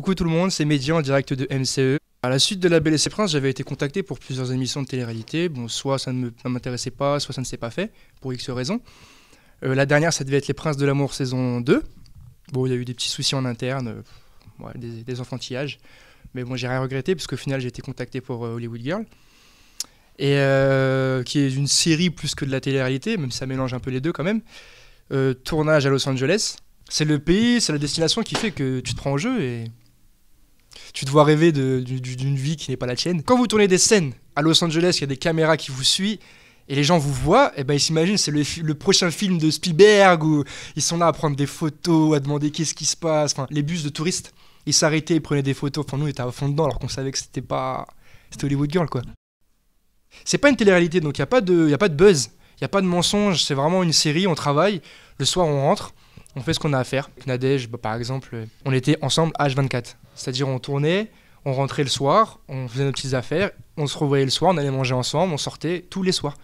Coucou tout le monde, c'est Média en direct de MCE. À la suite de La Belle et ses Princes, j'avais été contacté pour plusieurs émissions de télé-réalité. Bon, soit ça ne m'intéressait pas, soit ça ne s'est pas fait, pour X raisons. Euh, la dernière, ça devait être Les Princes de l'amour saison 2. Bon, il y a eu des petits soucis en interne, euh, des, enfantillages. Mais bon, j'ai rien regretté, puisqu'au final, j'ai été contacté pour euh, Hollywood Girl. Et qui est une série plus que de la télé-réalité, même si ça mélange un peu les deux quand même. tournage à Los Angeles. C'est le pays, c'est la destination qui fait que tu te prends en jeu et tu te vois rêver d'une vie qui n'est pas la tienne. Quand vous tournez des scènes à Los Angeles, il y a des caméras qui vous suivent et les gens vous voient, et eh ben ils s'imaginent c'est le, prochain film de Spielberg où ils sont là à prendre des photos, à demander qu'est-ce qui se passe. Enfin, les bus de touristes, ils s'arrêtaient, ils prenaient des photos. Enfin, nous, on était à fond dedans alors qu'on savait que c'était pas. C'était Hollywood Girl, quoi. C'est pas une télé-réalité, donc il n'y a, pas de, y a pas de buzz, il n'y a pas de mensonge, c'est vraiment une série, on travaille, le soir on rentre, on fait ce qu'on a à faire. Nadège, bah, par exemple, on était ensemble H24. C'est-à-dire on tournait, on rentrait le soir, on faisait nos petites affaires, on se revoyait le soir, on allait manger ensemble, on sortait tous les soirs.